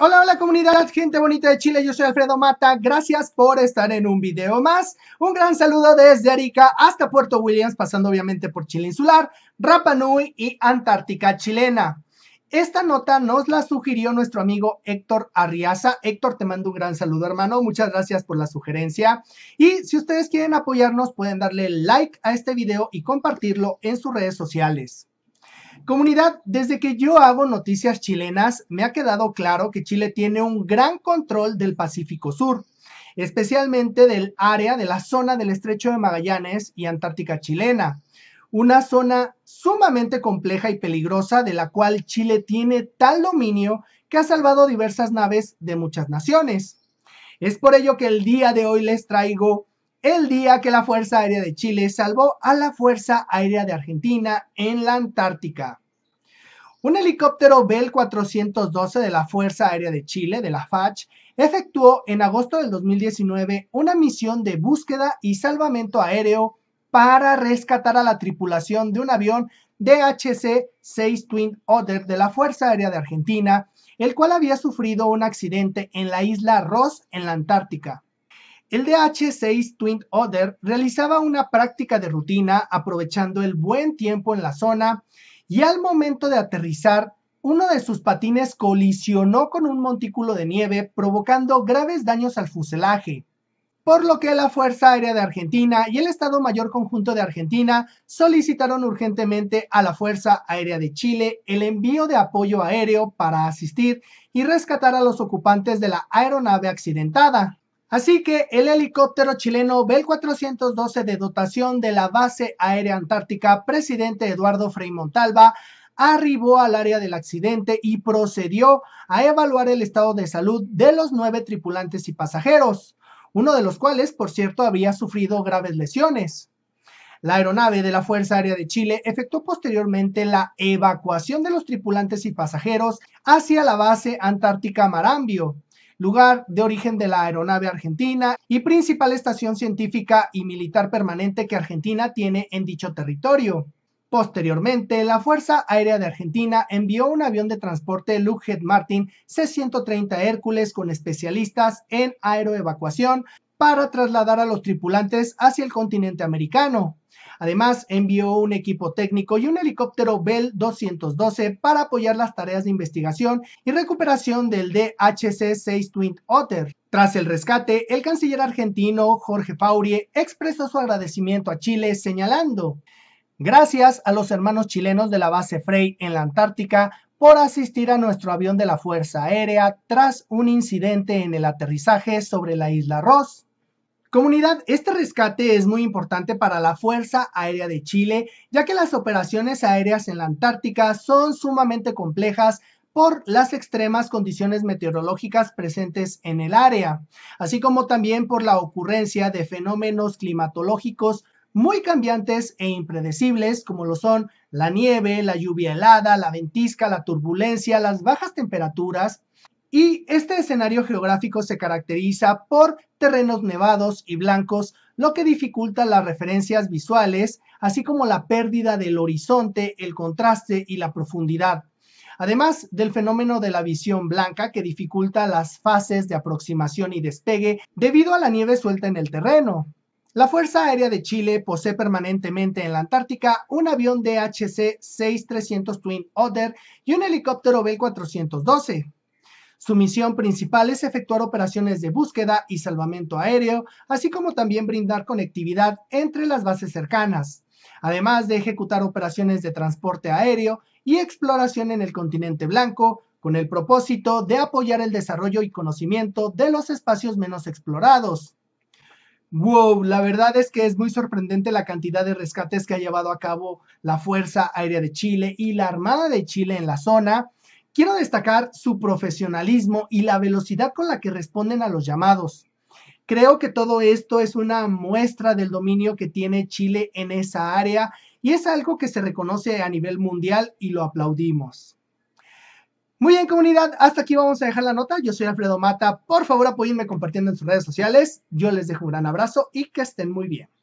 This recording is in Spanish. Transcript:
Hola, hola comunidad, gente bonita de Chile, yo soy Alfredo Mata, gracias por estar en un video más. Un gran saludo desde Arica hasta Puerto Williams, pasando obviamente por Chile Insular, Rapa Nui y Antártica Chilena. Esta nota nos la sugirió nuestro amigo Héctor Arriaza. Héctor, te mando un gran saludo, hermano. Muchas gracias por la sugerencia. Y si ustedes quieren apoyarnos, pueden darle like a este video y compartirlo en sus redes sociales. Comunidad, desde que yo hago noticias chilenas, me ha quedado claro que Chile tiene un gran control del Pacífico Sur, especialmente del área de la zona del Estrecho de Magallanes y Antártica chilena, una zona sumamente compleja y peligrosa de la cual Chile tiene tal dominio que ha salvado diversas naves de muchas naciones. Es por ello que el día de hoy les traigo el día que la Fuerza Aérea de Chile salvó a la Fuerza Aérea de Argentina en la Antártica. Un helicóptero Bell 412 de la Fuerza Aérea de Chile, de la FACH, efectuó en agosto del 2019 una misión de búsqueda y salvamento aéreo para rescatar a la tripulación de un avión DHC-6 Twin Otter de la Fuerza Aérea de Argentina, el cual había sufrido un accidente en la isla Ross, en la Antártica. El DH-6 Twin Otter realizaba una práctica de rutina aprovechando el buen tiempo en la zona y al momento de aterrizar, uno de sus patines colisionó con un montículo de nieve, provocando graves daños al fuselaje, por lo que la Fuerza Aérea de Argentina y el Estado Mayor Conjunto de Argentina solicitaron urgentemente a la Fuerza Aérea de Chile el envío de apoyo aéreo para asistir y rescatar a los ocupantes de la aeronave accidentada. Así que el helicóptero chileno Bell 412 de dotación de la Base Aérea Antártica Presidente Eduardo Frei Montalva arribó al área del accidente y procedió a evaluar el estado de salud de los nueve tripulantes y pasajeros, uno de los cuales, por cierto, había sufrido graves lesiones. La aeronave de la Fuerza Aérea de Chile efectuó posteriormente la evacuación de los tripulantes y pasajeros hacia la base antártica Marambio, lugar de origen de la aeronave argentina y principal estación científica y militar permanente que Argentina tiene en dicho territorio. Posteriormente, la Fuerza Aérea de Argentina envió un avión de transporte Lockheed Martin C-130 Hércules con especialistas en aeroevacuación para trasladar a los tripulantes hacia el continente americano. Además, envió un equipo técnico y un helicóptero Bell 212 para apoyar las tareas de investigación y recuperación del DHC-6 Twin Otter. Tras el rescate, el canciller argentino Jorge Faurie expresó su agradecimiento a Chile señalando, Gracias a los hermanos chilenos de la base Frey en la Antártica por asistir a nuestro avión de la Fuerza Aérea tras un incidente en el aterrizaje sobre la isla Ross. Comunidad, este rescate es muy importante para la Fuerza Aérea de Chile, ya que las operaciones aéreas en la Antártica son sumamente complejas por las extremas condiciones meteorológicas presentes en el área, así como también por la ocurrencia de fenómenos climatológicos muy cambiantes e impredecibles, como lo son la nieve, la lluvia helada, la ventisca, la turbulencia, las bajas temperaturas, y este escenario geográfico se caracteriza por terrenos nevados y blancos, lo que dificulta las referencias visuales, así como la pérdida del horizonte, el contraste y la profundidad. Además del fenómeno de la visión blanca que dificulta las fases de aproximación y despegue debido a la nieve suelta en el terreno. La Fuerza Aérea de Chile posee permanentemente en la Antártica un avión DHC-6300 Twin Otter y un helicóptero Bell 412 su misión principal es efectuar operaciones de búsqueda y salvamento aéreo, así como también brindar conectividad entre las bases cercanas, además de ejecutar operaciones de transporte aéreo y exploración en el continente blanco, con el propósito de apoyar el desarrollo y conocimiento de los espacios menos explorados. Wow, la verdad es que es muy sorprendente la cantidad de rescates que ha llevado a cabo la Fuerza Aérea de Chile y la Armada de Chile en la zona, Quiero destacar su profesionalismo y la velocidad con la que responden a los llamados. Creo que todo esto es una muestra del dominio que tiene Chile en esa área y es algo que se reconoce a nivel mundial y lo aplaudimos. Muy bien comunidad, hasta aquí vamos a dejar la nota. Yo soy Alfredo Mata, por favor apoyenme compartiendo en sus redes sociales. Yo les dejo un gran abrazo y que estén muy bien.